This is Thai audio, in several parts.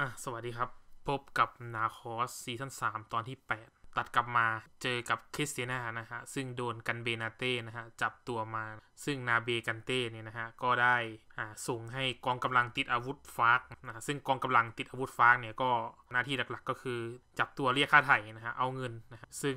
อ่ะสวัสดีครับพบกับนาคอสซีซั่น3 ตอนที่ 8ตัดกลับมาเจอกับคริสเตียนานะฮะซึ่งโดนกันเบนาเต้นะฮะ จับตัวมาซึ่งนาเบกันเต้เนี่ยนะฮะ ก็ได้ส่งให้กองกำลังติดอาวุธฟากนะซึ่งกองกำลังติดอาวุธฟากเนี่ยก็หน้าที่หลักๆก็คือจับตัวเรียกค่าไถ่นะฮะเอาเงินนะฮะซึ่ง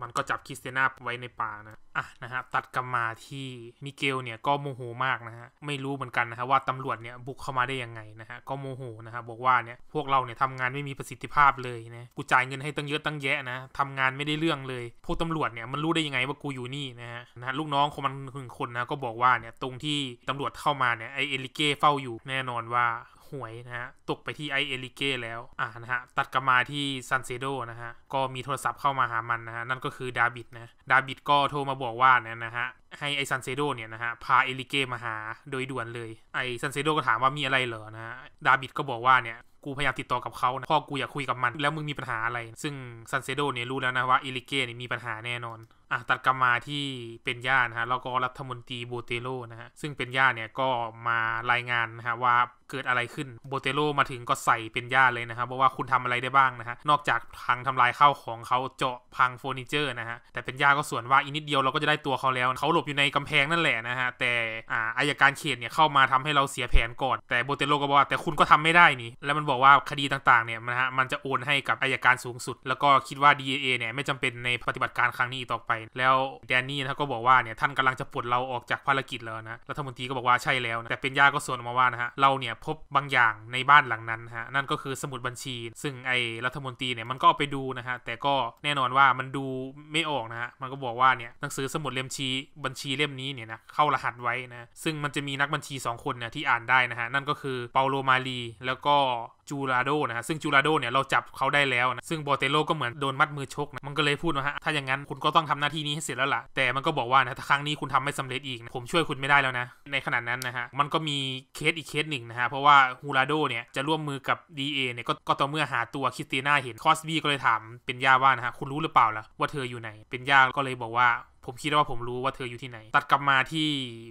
มันก็จับคริสเตียนาไว้ในป่านะอ่ะนะฮะตัดกลับมาที่มิเกลเนี่ยก็โมโหมากนะฮะ ไม่รู้เหมือนกันนะฮะว่าตำรวจเนี่ยบุกเข้ามาได้ยังไงนะฮะก็โมโหนะฮะบอกว่าเนี่ยพวกเราเนี่ยทำงานไม่มีประสิทธิภาพเลยนะกูจ่ายเงินให้ตั้งเยอะตั้งแยะนะทำงานไม่ได้เรื่องเลย พวกตำรวจเนี่ยมันรู้ได้ยังไงว่ากูอยู่นี่นะฮะ นะลูกน้องของมันหนึ่งคนนะ ก็บอกว่าเนี่ยตรงที่ตำรวจเข้ามาเนี่ยไอเอลิเก้เฝ้าอยู่แน่นอนว่าหวยนะฮะตกไปที่ไอเอลิเก้แล้วอ่านะฮะตัดกลับมาที่ซันเซโดนะฮะก็มีโทรศัพท์เข้ามาหามันนะฮะนั่นก็คือดาบิดนะดาบิดก็โทรมาบอกว่าเนี่ยนะฮะให้ไอซันเซโดเนี่ยนะฮะ พาเอลิเกมาหาโดยด่วนเลย ไอซันเซโดก็ถามว่ามีอะไรเหรอนะฮะดาบิดก็บอกว่าเนี่ย กูพยายามติดต่อกับเขานะ พ่อกูอยากคุยกับมัน แล้วมึงมีปัญหาอะไร ซึ่งซันเซโดเนี่ย รู้แล้วนะว่าเอลิเกเนี่ยมีปัญหาแน่นอน อ่ะ ตัดกลับมาที่เป็นย่านะฮะแล้วก็รัฐมนตรีโบเตโลนะฮะ ซึ่งเป็นย่าเนี่ยก็มารายงานนะฮะว่าเกิดอะไรขึ้นโบเตโลมาถึงก็ใส่เป็นย่าเลยนะครับเพราะว่าคุณทำอะไรได้บ้างนะฮะนอกจากพังทำลายข้าวของเขาเจาะพังเฟอร์นิเจอร์นะฮะแต่เป็นย่าก็ส่วนว่าอีนิดเดียวเราก็จะได้ตัวเขาแล้วเขาหลบอยู่ในกำแพงนั่นแหละนะฮะ แต่อ่าอายการเขตเนี่ย เข้ามาทำให้เราเสียแผนก่อน แต่โบเตโลก็บอกว่า แต่คุณก็ทำไม่ได้นี่ แล้วมันบอกว่าคดีต่าง ๆ เนี่ยนะฮะมันจะโอนให้กับอายการสูงสุด แล้วก็คิดว่า DA เนี่ย ไม่จำเป็นในปฏิบัติการครั้งนี้ต่อไป แล้วแดนนี่นะก็บอกว่าเนี่ยท่านกำลังจะปลดเราออกจากภารกิจแล้วนะรัฐมนตรีก็บอกว่าใช่แล้วนะแต่เป็นยาก็สวนออกมาว่านะฮะเราเนี่ยพบบางอย่างในบ้านหลังนั้นฮะนั่นก็คือสมุดบัญชี ซึ่งไอ้รัฐมนตรีเนี่ยมันก็เอาไปดูนะฮะแต่ก็แน่นอนว่ามันดูไม่ออกนะฮะมันก็บอกว่าเนี่ยหนังสือสมุดเล่มชี้บัญชีเล่มนี้เนี่ยนะเข้ารหัสไว้นะซึ่งมันจะมีนักบัญชี2คนนะที่อ่านได้นะฮะนั่นก็คือเปาโลมาลีแล้วก็จูราโดนะฮะซึ่งจูราโดเนี่ยเราจับเขาได้แล้วนะซึ่งบอเตโล ก็เหมือนโดนมัดมือชกนะมันก็เลยพูดว่าฮะถ้าอย่างนั้นคุณก็ต้องทำหน้าที่นี้ให้เสร็จแล้วล่ะแต่มันก็บอกว่านะถ้าครั้งนี้คุณทำไม่สำเร็จอีกนะผมช่วยคุณไม่ได้แล้วนะ ในขณะนั้นนะฮะมันก็มีเคสอีกเคสหนึ่งนะฮะเพราะว่าฮูราโดเนี่ยจะร่วมมือกับ DA เนี่ยก็ก็ต่อเมื่อหาตัวคิสติน่าเห็นคอสบีก็เลยถามเป็นย่าว่านะฮะคุณรู้หรือเปล่าล่ะว่าเธออยู่ไหนเป็นย่าก็เลยบอกว่าผมคิดว่าผมรู้ว่าเธออยู่ที่ไหน ตัดกลับมาที่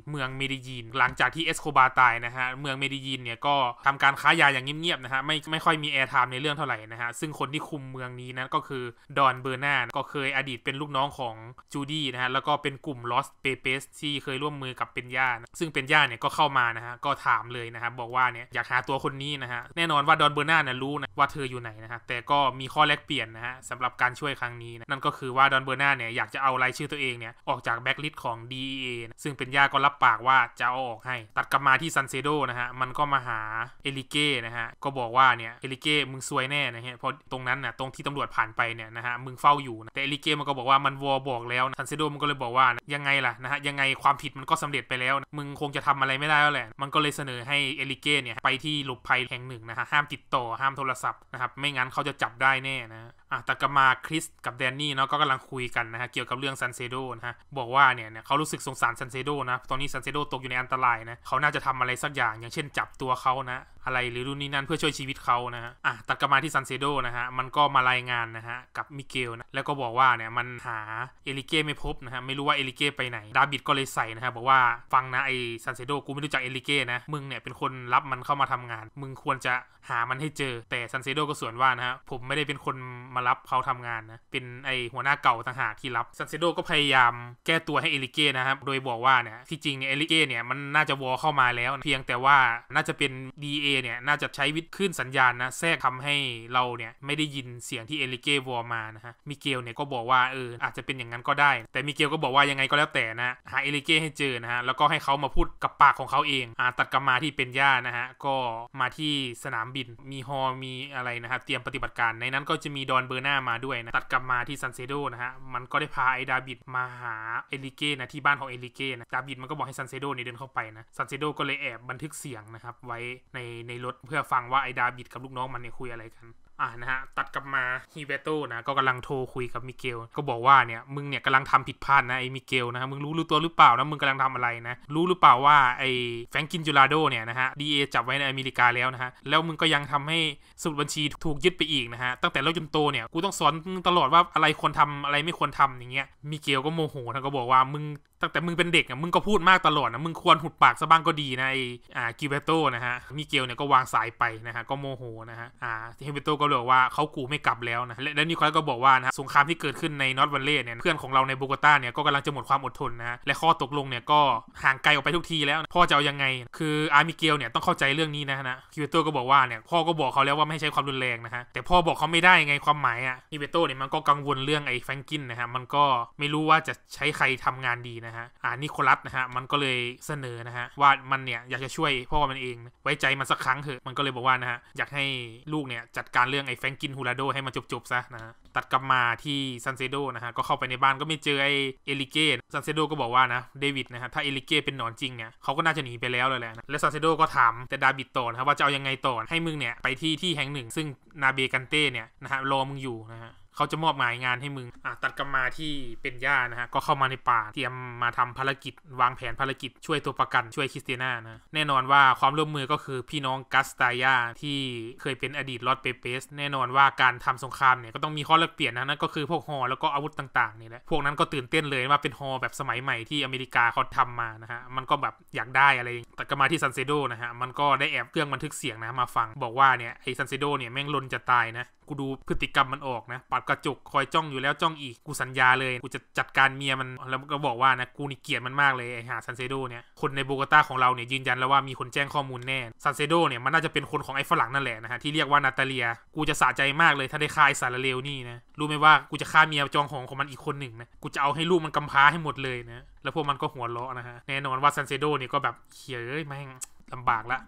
เมืองเมดิยิน หลังจากที่เอสโคบาตายนะฮะเมืองเมดิยินเนี่ยก็ทำการค้ายาอย่างเงียบๆนะฮะไม่ไม่ค่อยมีแอร์ไทม์ในเรื่องเท่าไหร่นะฮะซึ่งคนที่คุมเมืองนี้นั้นก็คือดอนเบอร์นาก็เคยอดีตเป็นลูกน้องของ จูดี้นะฮะแล้วก็เป็นกลุ่มลอสเปเปสที่เคยร่วมมือกับเป็นย่าซึ่งเป็นย่าเนี่ยก็เข้ามานะฮะก็ถามเลยนะฮะบบอกว่าเนี่ยอยากหาตัวคนนี้นะฮะแน่นอนว่าดอนเบอร์นาเนี่ยรู้นะว่าเธออยู่ไหนนะฮะแต่ก็มีข้อแลกเปลี่ยนนะฮะสำหรับการช่วยครั้งนี้นั่นก็คือว่าดอนเบอร์นาเนี่ยอยากจะเอารายชื่อตัวเองเนี่ยออกจากแบ็กลิสของ DEA ซึ่งเป็นยาก็รับปากว่าจะเอาออกให้ ตัดกลับมาที่ซันเซโดนะฮะมันก็มาหาเอลิเก้นะฮะก็บอกว่าเนี่ยเอลิเก้มึงซวยแน่นะฮะเพราะตรงนั้นน่ะตรงที่ตำรวจผ่านไปเนี่ยนะฮะมึงเฝ้าอยู่นะแต่เอลิเก้มันก็บอกว่ามันวอบอกแล้วซันเซโดมันก็เลยบอกว่ายังไงล่ะนะฮะยังไงความผิดมันก็สำเร็จไปแล้ว มึงคงจะทำอะไรไม่ได้แล้วแหละมันก็เลยเสนอให้เอลิเก้เนี่ยไปที่หลบภัยแห่งหนึ่งนะฮะห้ามติดต่อห้ามโทรศัพท์นะครับไม่งั้นเขาจะจับได้แน่นะอ่ะตะกมาคริสกับแดนนี่เนาะก็กำลังคุยกันนะฮะ เกี่ยวกับเรื่องซันเซโดนะฮะ บอกว่าเนี่ยเขารู้สึกสงสารซันเซโดนะ ตอนนี้ซันเซโดตกอยู่ในอันตรายนะเขาน่าจะทำอะไรสักอย่าง อย่างเช่นจับตัวเขานะอะไรหรือรุ่นนี้นั่นเพื่อช่วยชีวิตเขานะฮะ อ่ะ ตัดกลับมาที่ซันเซโดนะฮะ มันก็มารายงานนะฮะ กับมิเกลนะ แล้วก็บอกว่าเนี่ย มันหาเอลิเก้ไม่พบนะฮะ ไม่รู้ว่าเอลิเก้ไปไหนดาบิดก็เลยใส่นะฮะบอกว่าฟังนะ ไอซันเซโดกูไม่รู้จักเอลิเก้นะ มึงเนี่ย เป็นคนรับมันเข้ามาทำงาน มึงควรจะหามันให้เจอ แต่ซันเซโดก็สวนว่านะฮะผมไม่ได้เป็นคนมารับเขาทำงานนะเป็นไอหัวหน้าเก่าต่างหากที่รับซันเซโดก็พยายามแก้ตัวให้เอลิเก้นะครับโดยบอกว่าเนี่ยที่จริงเนี่ยเอลิเก้เนี่ยมันน่าจะวอเข้ามาแล้วเพียงแต่ว่าน่าจะเป็น DA เนี่ยน่าจะใช้วิทขึ้นสัญญาณนะแทรกทำให้เราเนี่ยไม่ได้ยินเสียงที่เอลิเกวอมานะฮะมิเกลเนี่ยก็บอกว่าเอออาจจะเป็นอย่างนั้นก็ได้ แต่มิเกลก็บอกว่ายังไงก็แล้วแต่นะหาเอลิเกให้เจอนะฮะแล้วก็ให้เขามาพูดกับปากของเขาเองอ่าตัดกลับมาที่เป็นย่านะฮะก็มาที่สนามบินมีฮอมีอะไรนะครับเตรียมปฏิบัติการในนั้นก็จะมีดอนเบอร์นามาด้วยนะตัดกลับมาที่ซันเซโดนะฮะมันก็ได้พาไอดาบิด มาหาเอลิเกนะที่บ้านของเอลิเกนะดาบิดมันก็บอกให้ซันเซโดเนี่ยเดินเข้าไปนะซันเซโดก็เลยแอบบันทึกเสียงนะครับไว้ในในรถเพื่อฟังว่าไอ้ดาบิดกับลูกน้องมันเนี่ยคุยอะไรกันอ่านะฮะตัดกลับมาฮิเบโตนะก็กำลังโทรคุยกับมิเกลก็บอกว่าเนี่ยมึงเนี่ยกำลังทำผิดพลาดนะไอ้มิเกลนะฮะมึงรู้รู้ตัวหรือเปล่านะมึงกำลังทำอะไรนะรู้หรือเปล่าว่าไอ้แฟงกินจูลาโดเนี่ยนะฮะดีเอจับไว้ในอเมริกาแล้วนะฮะแล้วมึงก็ยังทำให้สูุดบัญชีถูกยึดไปอีกนะฮะตั้งแต่เราจนโตเนี่ยกูต้องสอนมึงตลอดว่าอะไรควรทำอะไรไม่ควรทำอย่างเงี้ยมิเกลก็โมโหนะก็บอกว่ามึงตั้งแต่มึงเป็นเด็กอ่ะมึงก็พูดมากตลอดนะมึงควรหุบปากซะบ้างก็ดีนะไอ้อ่ากิเบโตนะฮะมิเกลเนี่ยก็วางสายไปนะฮะก็โมโหนะฮะอ่าเฮเบโตก็เลยว่าเขากูไม่กลับแล้วนะและนิโคลัสก็บอกว่านะสงครามที่เกิดขึ้นในนอตวันเล่เนี่ย เพื่อนของเราในโบกตาเนี่ยก็กำลังจะหมดความอดทนนะและข้อตกลงเนี่ยก็ห่างไกลออกไปทุกทีแล้ว พ่อจะเอายังไง คืออาร์มิเกลเนี่ยต้องเข้าใจเรื่องนี้นะนะคิวเตอร์ก็บอกว่าเนี่ยพ่อก็บอกเขาแล้วว่าไม่ใช้ความรุนแรงนะฮะแต่พ่อบอกเขาไม่ได้ไงความหมายอะคิเบโตเนี่ยมันก็กังวลเรื่องไอ้แฟงกินนะฮะมันก็ไม่รู้ว่าจะใช้ใครทำงานดีนะฮะอ่านิโคลัสนะฮะมันก็เลยเสนอนะฮะว่ามันเนี่ยอยากจะช่วยพ่อมันเอง ไว้ใจมันสักครั้งเถอะมันก็เลยบอกว่านะฮะอยากให้ลูกเนี่ยจัดการเรื่องื่องไอ้แฟงกินฮูราโดให้มันจบๆ ซะนะฮะ ตัดกลับมาที่ซันเซโดนะฮะ ก็เข้าไปในบ้านก็ไม่เจอไอ้เอลิเก้ซันเซโดก็บอกว่านะเดวิดนะฮะ ถ้าเอลิเก้เป็นหนอนจริงเนี่ยเขาก็น่าจะหนีไปแล้วเลยแหละนะ และซันเซโดก็ถามแต่ดาบิดต่อนะว่าจะเอายังไงต่อให้มึงเนี่ย ไปที่ที่แห่งหนึ่ง ซึ่งนาเบกันเต้เนี่ยนะฮะรอมึงอยู่นะฮะเขาจะมอบหมายงานให้มึง อ่ะ ตัดกลับมาที่เป็นย่านะฮะ ก็เข้ามาในป่า เตรียมมาทำภารกิจวางแผนภารกิจช่วยตัวประกันช่วยคริสเตียนานะแน่นอนว่าความร่วมมือก็คือพี่น้องกัสตายาที่เคยเป็นอดีตลอดเปเปส แน่นอนว่าการทำสงครามเนี่ย ก็ต้องมีข้อแลกเปลี่ยนนะนั่นก็คือพวกฮอแล้วก็อาวุธต่างๆนี่แหละ พวกนั้นก็ตื่นเต้นเลยว่าเป็นฮอแบบสมัยใหม่ที่อเมริกาเขาทำมานะฮะ มันก็แบบอยากได้อะไรแต่กบมาที่ซันเซโดนะฮะ มันก็ได้แอบเครื่องบันทึกเสียงนะมาฟังบอกว่าเนี่ยไอซันเซโดเนี่ยแม่งลนจะตายนะกูดูพฤติกรรมมันออกนะปับกระจุกคอยจ้องอยู่แล้วจ้องอีก กูสัญญาเลย กูจะจัดการเมียมันแล้วก็บอกว่านะกูนี่เกลียดมันมากเลยไอ้หาซันเซโดเนี่ย คนในโบกตาของเราเนี่ยยืนยันแล้วว่ามีคนแจ้งข้อมูลแน่ ซันเซโดเนี่ยมันน่าจะเป็นคนของไอ้ฝรั่งนั่นแหละนะฮะที่เรียกว่านาตาเลีย กูจะสะใจมากเลย ถ้าได้ฆ่าไอสารเลวนี่นะรู้ไหมว่ากูจะฆ่าเมียจองของของมันอีกคนหนึ่งนะกูจะ เอาให้ลูกมันกำพร้าให้หมดเลยนะแล้วพวกมันก็หัวเราะนะฮะแน่นอนว่าซันเซโดเนี่ยก็แบบเฮ้ยแม่งลำบากละ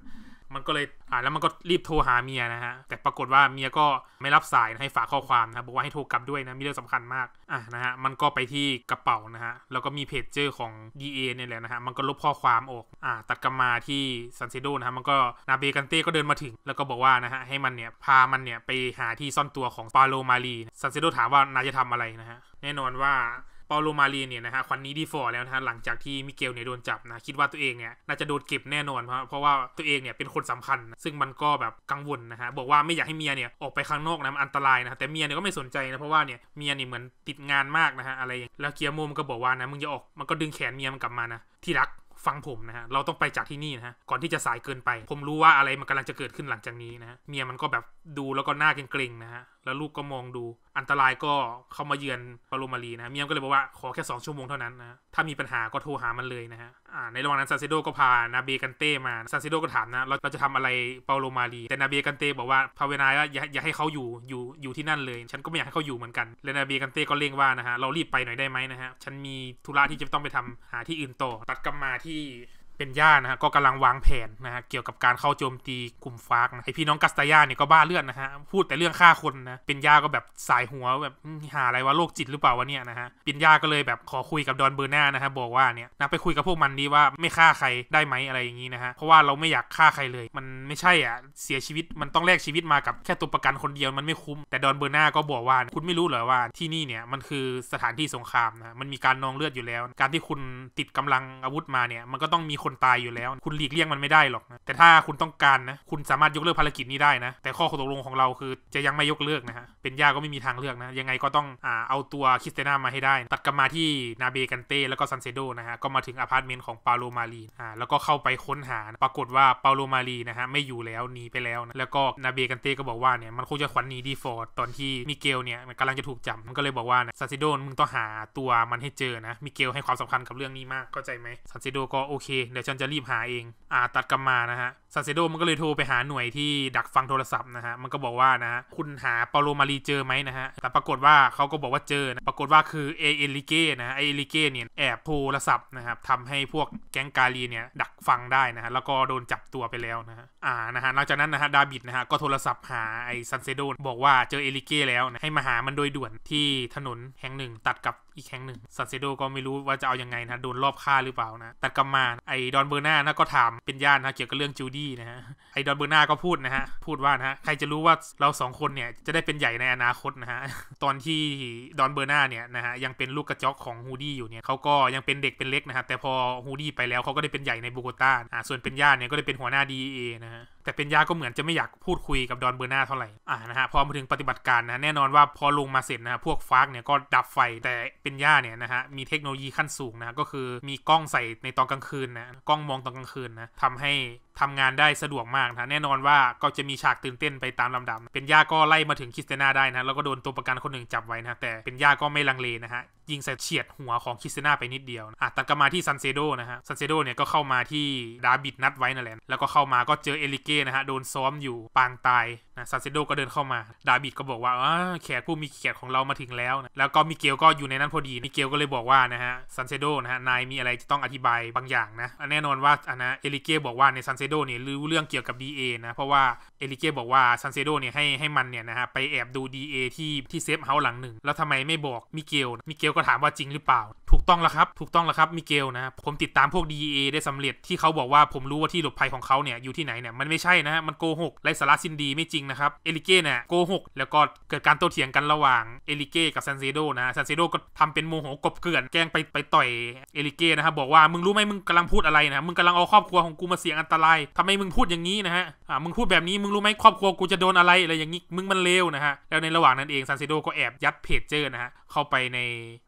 มันก็เลย อ่าแล้วมันก็รีบโทรหาเมียนะฮะ แต่ปรากฏว่าเมียก็ไม่รับสายนะให้ฝากข้อความนะบอกว่าให้โทรกลับด้วยนะ มีเรื่องสำคัญมาก อ่านะฮะ มันก็ไปที่กระเป๋านะฮะ แล้วก็มีเพจเจอร์ของ DA เนี่ยแหละนะฮะ มันก็ลบข้อความออก อ่าตัดกลับมาที่ซันเซโดนะฮะ มันก็นาเบกันเต้ก็เดินมาถึง แล้วก็บอกว่านะฮะให้มันเนี่ยพา มันเนี่ยไปหาที่ซ่อนตัวของปาโลมารีซันเซโดถามว่านายจะทำอะไรนะฮะแน่นอนว่าปาโลมาเรียเนี่ยนะฮะควันนี้ดีฟอร์แล้วนะฮะ หลังจากที่มิเกลเนี่ยโดนจับนะ คิดว่าตัวเองเนี่ยน่าจะโดนเก็บแน่นอนเพราะเพราะว่าตัวเองเนี่ยเป็นคนสำคัญ ซึ่งมันก็แบบกังวลนะฮะ บอกว่าไม่อยากให้เมียเนี่ยออกไปข้างนอกนะอันตรายนะแต่เมียเนี่ยก็ไม่สนใจนะเพราะว่าเนี่ยเมียเนี่ยเหมือนติดงานมากนะฮะอะไรอย่างแล้วเกียร์โมมก็บอกว่านะมึงอย่าออกมันก็ดึงแขนเมียมันกลับมานะที่รัก ฟังผมนะฮะ เราต้องไปจากที่นี่นะฮะก่อนที่จะสายเกินไป ผมรู้ว่าอะไรมันกำลังจะเกิดขึ้นหลังจากนี้นะฮะเมียมันก็แบบดูแล้วก็หน้าเกรงๆนะฮะ แล้วลูกก็มองดู อันตรายก็เข้ามาเยือนปาโลมารีนะ เมียมก็เลยบอกว่าขอแค่ 2 ชั่วโมงเท่านั้นนะถ้ามีปัญหาก็โทรหามันเลยนะฮะในระหว่างนั้นซานเซโดก็พานาเบกันเต้มา ซานเซโดก็ถามนะ เราจะทำอะไรปาโลมารี แต่นาเบกันเต้บอกว่าพาวนาว่าอย่าอย่าให้เขาอยู่อยู่อยู่ที่นั่นเลย ฉันก็ไม่อยากให้เขาอยู่เหมือนกันและนาเบกันเต้ก็เร่งว่านะฮะ เรารีบไปหน่อยได้ไหมนะฮะ ฉันมีธุระที่จะต้องไปทำหาที่อื่นต่อ ตัดกลับมาที่เป็นย่านะฮะ ก็กำลังวางแผนนะฮะ เกี่ยวกับการเข้าโจมตีกลุ่มฟาร์กนะไอพี่น้องกัสตายาเนี่ยก็บ้าเลือดนะฮะพูดแต่เรื่องฆ่าคนนะเป็นย่าก็แบบสายหัวแบบหาอะไรว่าโรคจิตหรือเปล่าวะเนี่ยนะฮะเป็นย่าก็เลยแบบขอคุยกับดอนเบอร์น่านะฮะบอกว่าเนี่ยนะไปคุยกับพวกมันดีว่าไม่ฆ่าใครได้ไหมอะไรอย่างนี้นะฮะเพราะว่าเราไม่อยากฆ่าใครเลย มันไม่ใช่อ่ะเสียชีวิตมันต้องแลกชีวิตมากับแค่ตัวประกันคนเดียวมันไม่คุ้ม แต่ดอนเบอร์น่าก็บอกว่าคุณไม่รู้เหรอว่าที่นี่เนี่ยมันคือสถานที่สงครามนะมันมีการนองเลือดอยู่แล้ว การที่คุณติดกำลังอาวุธมาเนี่ยมันก็ต้องมีคนนตายอยู่แล้วคุณหลีกเลี่ยงมันไม่ได้หรอกนะแต่ถ้าคุณต้องการนะ คุณสามารถยกเลิกภารกิจนี้ได้นะ แต่ข้อตกลงของเราคือ จะยังไม่ยกเลิกนะฮะ เป็นยาก็ไม่มีทางเลือกนะ ยังไงก็ต้องอ่าเอาตัวคริสเตน่ามาให้ได้ ตัดกลับมาที่นาเบกันเต้แล้วก็ซันเซโดนะฮะ ก็มาถึงอพาร์ตเมนต์ของปาโลมารีอ่าแล้วก็เข้าไปค้นหาปรากฏว่าปาโลมารีนะฮะไม่อยู่แล้วหนีไปแล้วนะแล้วก็นาเบกันเต้ก็บอกว่าเนี่ยมันคงจะขวัญหนีดีฟอร์ดตอนที่มิเกลเนี่ยมันกำลังจะถูกจับมันก็เลยบอกว่านะซันเซโดมึงต้องหาตัวมันให้เจอนะมิเกลให้ความสำคัญกับเรื่องนี้มากเข้าใจไหมซันเซโดก็โอเคเดี๋ยวฉันจะรีบหาเอง อ่าตัดกลับมานะฮะ ซันเซโดมันก็เลยโทรไปหาหน่วยที่ดักฟังโทรศัพท์นะฮะ มันก็บอกว่านะฮะคุณหาเปาโลมารีเจอไหมนะฮะ แต่ปรากฏว่าเขาก็บอกว่าเจอนะปรากฏว่าคือเอเอลิเก้นะฮะเอลิเก้เนี่ยแอบโทรศัพท์นะครับทำให้พวกแก๊งกาลีเนี่ยดักฟังได้นะฮะ แล้วก็โดนจับตัวไปแล้วนะฮะอ่านะฮะ หลังจากนั้นนะฮะดาบิดนะฮะ ก็โทรศัพท์หาไอซันเซโดบอกว่าเจอเอลิเก้แล้วนะให้มาหามันโดยด่วนที่ถนนแห่งหนึ่ง ตัดกับอีกแข่งหนึ่งซันเซโดก็ไม่รู้ว่าจะเอาอยัางไงนะโดนรอบฆ่าหรือเปล่านะตัดกลัมา ไอดอนเบอร์นานะก็ถามเป็นญาตินะเกี่ยวกับเรื่องจูดี้นะฮะ ไอดอนเบอร์นาก็พูดนะฮะ พูดว่านะฮะ ใครจะรู้ว่าเราสองคนเนี่ยจะได้เป็นใหญ่ในอนาคตนะฮะ ตอนที่ดอนเบอร์นาเนี่ยนะฮะ ยังเป็นลูกกระจอกของฮูดี้อยู่เนี่ยเขาก็ยังเป็นเด็กเป็นเล็กนะฮะแต่พอฮูดี้ไปแล้วเขาก็ได้เป็นใหญ่ในบูโกตาอ่าส่วนเป็นญาติเนี่ยก็ได้เป็นหัวหน้าดีเอนะฮะแต่เป็นยาก็เหมือนจะไม่อยากพูดคุยกับดอนเบอร์นาเท่าไหร่อ่านะฮะพอมาถึงปฏิบัติการนะแน่นอนว่าพอลงมาเสร็จนะะพวกฟาร์กเนี่ยก็ดับไฟแต่เป็นย่าเนี่ยนะฮะ มีเทคโนโลยีขั้นสูงนะ ก็คือมีกล้องใส่ในตอนกลางคืนนะ กล้องมองตอนกลางคืนนะ ทำให้ทำงานได้สะดวกมากนะแน่นอนว่าก็จะมีฉากตื่นเต้นไปตามลำดับเป็นย่าก็ไล่มาถึงคริสเตนาได้นะแล้วก็โดนตัวประกันคนหนึ่งจับไว้นะแต่เป็นย่าก็ไม่ลังเลนะฮะยิงใส่เฉียดหัวของคริสเตนาไปนิดเดียวอ่ะตัดกลับมาที่ซันเซโดนะฮะซันเซโดเนี่ยก็เข้ามาที่ดาบิดนัดไว้นั่นแหละแล้วก็เข้ามาก็เจอเอลิเก้นะฮะโดนซ้อมอยู่ปางตายนะซันเซโดก็เดินเข้ามาดาบิดก็บอกว่าแขกผู้มีเกียรติของเรามาถึงแล้วนะแล้วก็มิเกลก็อยู่ในนั้นพอดีมิเกลก็เลยบอกว่านะฮะซันเซโดนะฮะนายมีอะไรจะต้องอธิบายบางอย่างนะแน่นอนว่าอันนะเอลิเก้บอกว่าในซันเซเซโดเนี่ยรู้เรื่องเกี่ยวกับ DA นะเพราะว่า เอลิเก้บอกว่าซันเซโดเนี่ยให้ ให้มันเนี่ย นะฮะ ไปแอบดู DA ที่ ที่เซฟเฮาหลังหนึ่งแล้วทำไมไม่บอก มิเกลมิเกล ก็ถามว่าจริงหรือเปล่า ถูกต้องแล้วครับถูกต้องแล้วครับ มิเกล นะ ผมติดตาม พวก DA ได้ สำเร็จที่เขาบอกว่าผมรู้ว่าที่หลบภัยของเขาเนี่ยอยู่ที่ไหนเนี่ยมันไม่ใช่นะมันโกหกไร้สาระสินดีไม่จริงนะครับเอลิเก้เนี่ยโกหกแล้วก็เกิดการโต้เถียงกันระหว่างเอลิเก้กับซันเซโดนะซันเซโดก็ทำเป็นโมโหกบเกลื่อนแกล้งไปไปต่อยเอลิเก้นะครับบอกว่ามึงรู้ไหมมึงกำลังพูดอะไรนะมึงกำลังเอาครอบครัวของกูมาเสี่ยงอันตรายายทำไมมึงพูดอย่างนี้นะฮะ อ่ามึงพูดแบบนี้ มึงรู้ไหมครอบครัว กูจะโดนอะไรอะไรอย่างนี้ มึงมันเลวนะฮะ แล้วในระหว่างนั้นเองซันเซโดก็แอบยัดเพจเจอร์นะฮะเข้าไปใน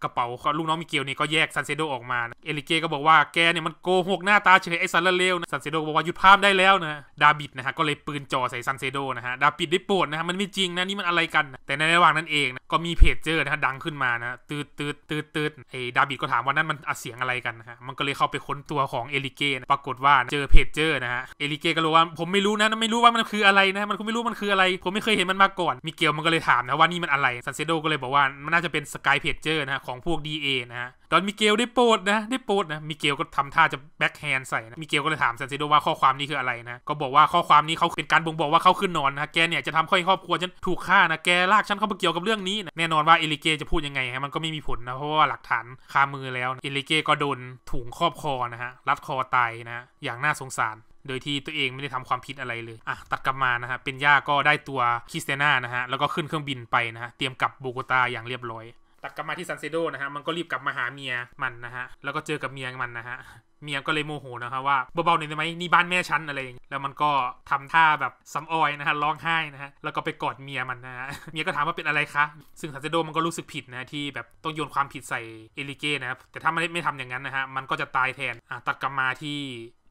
กระเป๋าลูกน้องมิเกลเนี่ยก็แยกซันเซโดออกมา เอลิเกก็บอกว่าแกเนี่ย มันโกหกหน้าตาเฉยไอ้ซันเลวนะซันเซโดบอกว่าหยุดภาพได้แล้วนะ ดาบิดนะฮะ ก็เลยปืนจ่อใส่ซันเซโดนะฮะ ดาบิดได้โปรดนะฮะ มันไม่จริงนะ นี่มันอะไรกัน แต่ในระหว่างนั้นเองนะก็มีเพจเจอร์นะฮะดังขึ้นมานะตืดตืดตืดตืดไอ้ดาบิดก็ถามว่านั่นมันเสียงอะไรกันนะฮะมันก็เลยเข้าไปค้นตัวของเอลิเกนะปรากฏว่าเจอเพจเจอร์นะฮะเอลิเกก็รู้ว่า ผมไม่รู้นะไม่รู้ว่ามันคืออะไรนะมันไม่รู้มันคืออะไร ผมไม่เคยเห็นมันมาก่อนมิเกลมันก็เลยถามนะว่านี่มันอะไรซันเซโดก็เลยบอกว่ามันน่าจะเป็นสกายเพจเจอร์นะฮะ ของพวก DA นะฮะตอนมิเกลได้โปดนะได้โปดนะมิเกลก็ทำท่าจะแบ็คแฮนด์ใส่นะ มิเกลก็เลยถามซันเซโดว่าข้อความนี้คืออะไรนะก็บอกว่าข้อความนี้เขาเป็นการบ่งบอกว่าเขาขึ้นนอนนะแกเนี่ยจะทำให้ครอบครัวฉันถูกฆ่านะแกลากฉันเข้ามาเกี่ยวกับเรื่องนี้นะแน่นอนว่าเอลิเกจะพูดยังไงฮะมันก็ไม่มีผลนะเพราะว่าหลักฐานคามือแล้วเอลิเกก็โดนถุงครอบคอนะฮะรัดคอตายนะอย่างน่าสงสาร โดยที่ตัวเองไม่ได้ทำความผิดอะไรเลยอ่ะตัดกลับมานะฮะเป็นย่าก็ได้ตัวคิสเตน่านะฮะแล้วก็ขึ้นเครื่องบินไปนะฮะเตรียมกลับโบโกตาอย่างเรียบร้อยต่กลับมาที่ซันเซโดนะฮะ มันก็รีบกลับมาหาเมียมันนะฮะ แล้วก็เจอกับเมียมันนะฮะ เมียก็เลยโมโหนะครับว่าเบาๆหน่อยได้ไหมนี่บ้านแม่ฉันอะไรอย่างแล้วมันก็ทำท่าแบบซ้ำออยนะฮะร้องไห้นะฮะ แล้วก็ไปกอดเมียมันนะฮะ เมียก็ถามว่าเป็นอะไรคะ ซึ่งซันเซโดมันก็รู้สึกผิดนะที่แบบต้องโยนความผิดใส่เอลิเก้นะครับ แต่ถ้ามันไม่ทำอย่างนั้นนะฮะ มันก็จะตายแทนอ่ะตัดกลับมาที่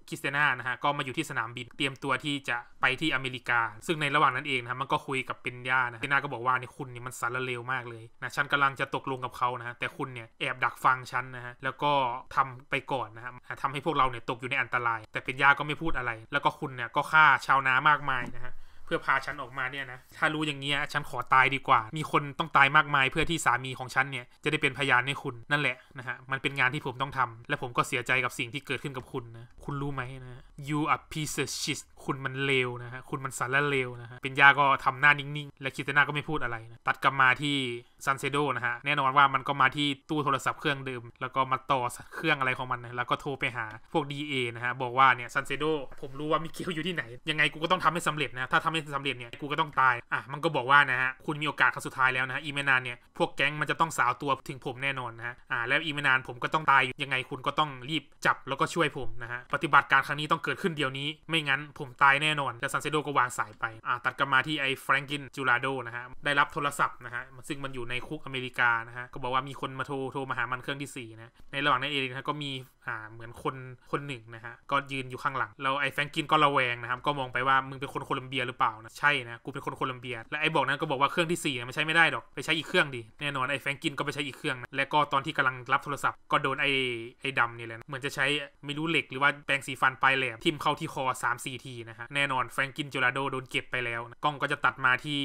คิสเตนานะฮะก็มาอยู่ที่สนามบินเตรียมตัวที่จะไปที่อเมริกาซึ่งในระหว่างนั้นเองนะมันก็คุยกับเปนย่านะเปนย่าก็บอกว่าเนี่ยคุณเนี่ยมันสารเลวมากเลยนะฉันกำลังจะตกลงกับเขานะแต่คุณเนี่ยแอบดักฟังฉันนะฮะแล้วก็ทำไปก่อนนะฮะทำให้พวกเราเนี่ยตกอยู่ในอันตราย แต่เปนย่าก็ไม่พูดอะไร แล้วก็คุณเนี่ยก็ฆ่าชาวนามากมายนะฮะเพื่อพาฉันออกมาเนี่ยนะ ถ้ารู้อย่างเงี้ยฉันขอตายดีกว่า มีคนต้องตายมากมาย เพื่อที่สามีของฉันเนี่ยจะได้เป็นพยานให้คุณ นั่นแหละนะฮะ มันเป็นงานที่ผมต้องทำ และผมก็เสียใจกับสิ่งที่เกิดขึ้นกับคุณนะ คุณรู้ไหมนะ you a piece of shit คุณมันเลวนะฮะ คุณมันสารเลวนะฮะ เป็นยาก็ทำหน้านิ่งๆ และคิตนาก็ไม่พูดอะไรนะ ตัดกลับมาที่ซันเซโดนะฮะ แน่นอนว่ามันก็มาที่ตู้โทรศัพท์เครื่องเดิม แล้วก็มาต่อเครื่องอะไรของมันนะแล้วก็โทรไปหาพวก DA นะฮะ บอกว่าเนี่ยซันเซโด ผมรู้ว่ามิเกลอยู่ที่ไหน ยังไงกูก็ต้องทำให้สำเร็จนะ ถ้าทำไม่สำเร็จเนี่ย กูก็ต้องตาย อ่ะ มันก็บอกว่านะฮะ คุณมีโอกาสครั้งสุดท้ายแล้วนะอีเมนานเนี่ย พวกแก๊งมันจะต้องสาวตัวถึงผมแน่นอนนะฮะอ่าแล้วอีเมนานผมก็ต้องตายยังไงคุณก็ต้องรีบจับ แล้วก็ช่วยผมนะฮะปฏิบัติการครั้งนี้ต้องเกิดขึ้นเดี๋ยวนี้ไม่งั้นผมตายแน่นอนแต่ซันเซโดก็วางสายไปอ่าตัดกลับมาที่ไอ้แฟรงกินจูราโดนะฮะ ได้รับโทรศัพท์นะฮะซึ่งมันอยู่ในคุกอเมริกานะฮะ ก็บอกว่ามีคนมาโทรโทรมาหามันเครื่องที่ 4 นะ ในระหว่างนั้นเองนะก็มีอ่าเหมือนคนคนหนึ่งนะฮะ ก็ยืนอยู่ข้างหลัง แล้วไอ้แฟรงกินก็ระแวงนะครับก็มองไปว่ามึงเป็นคนโคลัมเบียหรือเปล่านะใช่นะกูเป็นคนโคลัมเบีย และไอ้บอกนั้นก็บอกว่าเครื่องที่4นะมันใช้ไม่ได้ดอกไปใช้อีกเครื่องดีแน่นอนไอ้แฟรงกินก็ไปใช้อีกเครื่องนะและก็ตอนที่กำลังรับโทรศัพท์ก็โดนไอ้ไอ้ดำนี่แหละเหมือนจะใช้ไม่รู้เหล็กหรือว่าแปรงสีฟันปลายแหลมทิมเข้าที่คอ3 4ทีนะฮะแน่นอนแฟรงกินจูราโดโดนเก็บไปแล้วนะกล้องก็จะตัดมาที่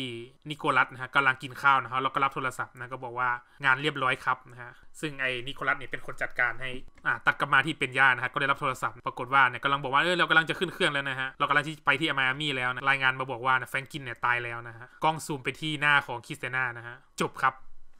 นิโคลัสนะฮะกำลังกินข้าวนะฮะแล้วก็รับโทรศัพท์นะก็บอกว่างานเรียบร้อยครับนะฮะซึ่งไอ้นิโคลัสเนี่ยเป็นคนจัดการให้อ่าตัดกลับมาที่เป็นย่านะฮะก็ได้รับโทรศัพท์ ปรากฏว่าเนี่ยกำลังบอกว่าเออเรากำลังจะขึ้นเครื่องแล้วนะฮะ เรากำลังที่ไปที่อเมามี่แล้วนะรายงานมาบอกว่านะแฟรงกินเนี่ยตายแล้วนะฮะกล้องซูมไปที่หน้าของคริสเตน่านะฮะจบครับ